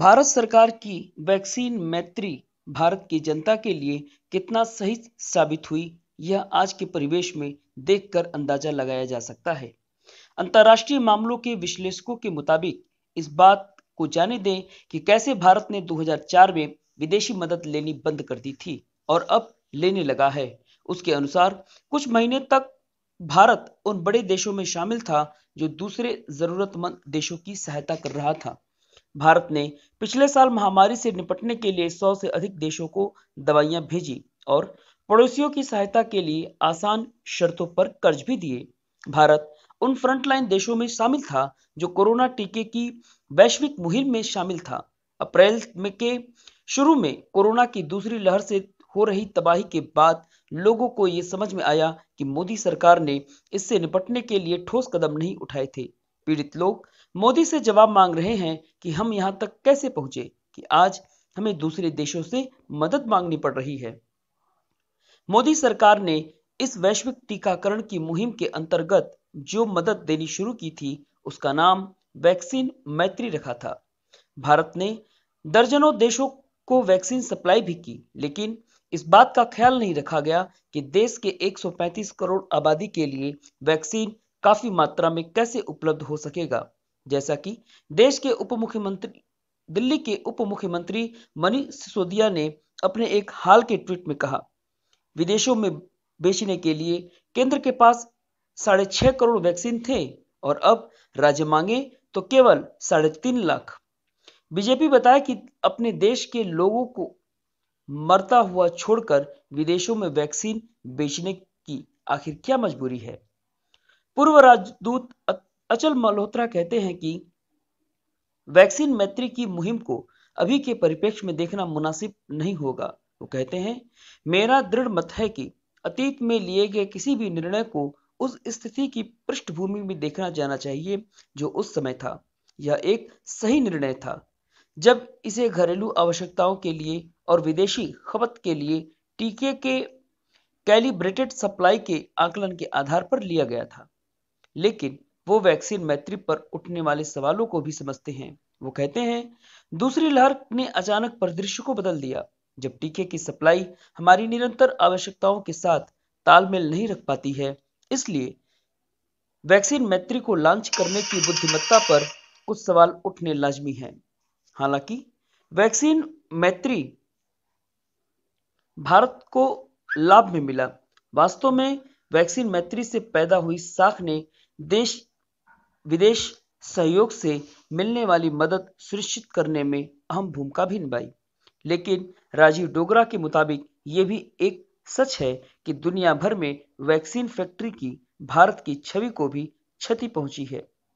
भारत सरकार की वैक्सीन मैत्री भारत की जनता के लिए कितना सही साबित हुई यह आज के परिवेश में देखकर अंदाजा लगाया जा सकता है अंतरराष्ट्रीय मामलों के विश्लेषकों के मुताबिक इस बात को जाने दें कि कैसे भारत ने 2004 में विदेशी मदद लेनी बंद कर दी थी और अब लेने लगा है उसके अनुसार कुछ महीने तक भारत उन बड़े देशों में शामिल था जो दूसरे जरूरतमंद देशों की सहायता कर रहा था भारत ने पिछले साल महामारी से निपटने के लिए सौ से अधिक देशों को दवाइयां भेजी और पड़ोसियों की सहायता के लिए आसान शर्तों पर कर्ज भी दिए भारत उन फ्रंटलाइन देशों में शामिल था जो कोरोना टीके की वैश्विक मुहिम में शामिल था अप्रैल में के शुरू में कोरोना की दूसरी लहर से हो रही तबाही के बाद लोगों को ये समझ में आया कि मोदी सरकार ने इससे निपटने के लिए ठोस कदम नहीं उठाए थे पीड़ित लोग मोदी से जवाब मांग रहे हैं कि हम यहां तक कैसे पहुंचे कि आज हमें दूसरे देशों से मदद मांगनी पड़ रही है मोदी सरकार ने इस वैश्विक टीकाकरण की मुहिम के अंतर्गत जो मदद देनी शुरू की थी उसका नाम वैक्सीन मैत्री रखा था भारत ने दर्जनों देशों को वैक्सीन सप्लाई भी की लेकिन इस बात का ख्याल नहीं रखा गया कि देश के 135 करोड़ आबादी के लिए वैक्सीन काफी मात्रा में कैसे उपलब्ध हो सकेगा जैसा कि देश के उप मुख्यमंत्री दिल्ली के उप मुख्यमंत्री मनीष सिसोदिया ने अपने एक हाल के ट्वीट में कहा विदेशों में बेचने के लिए केंद्र के पास साढ़े छह करोड़ वैक्सीन थे और अब राज्य मांगे तो केवल साढ़े तीन लाख बीजेपी बताया कि अपने देश के लोगों को मरता हुआ छोड़कर विदेशों में वैक्सीन बेचने की आखिर क्या मजबूरी है पूर्व राजदूत अचल मल्होत्रा कहते हैं कि वैक्सीन मैत्री की मुहिम को अभी के परिपेक्ष में देखना मुनासिब नहीं होगा वो कहते हैं मेरा दृढ़ मत है कि अतीत में लिए गए किसी भी निर्णय को उस स्थिति की पृष्ठभूमि में देखना जाना चाहिए जो उस समय था यह एक सही निर्णय था जब इसे घरेलू आवश्यकताओं के लिए और विदेशी खपत के लिए टीके के कैलिब्रेटेड सप्लाई के आकलन के आधार पर लिया गया था लेकिन वो वैक्सीन मैत्री पर उठने वाले सवालों को भी समझते हैं वो कहते हैं दूसरी लहर ने अचानक परिदृश्य को बदल दिया जब टीके की सप्लाई हमारी निरंतर आवश्यकताओं के साथ तालमेल नहीं रख पाती है इसलिए वैक्सीन मैत्री को लॉन्च करने की बुद्धिमत्ता पर कुछ सवाल उठने लाजमी हैं हालांकि वैक्सीन मैत्री भारत को लाभ में मिला वास्तव में वैक्सीन मैत्री से पैदा हुई साख ने देश विदेश सहयोग से मिलने वाली मदद सुनिश्चित करने में अहम भूमिका भी निभाई लेकिन राजीव डोगरा के मुताबिक ये भी एक सच है कि दुनिया भर में वैक्सीन फैक्ट्री की भारत की छवि को भी क्षति पहुंची है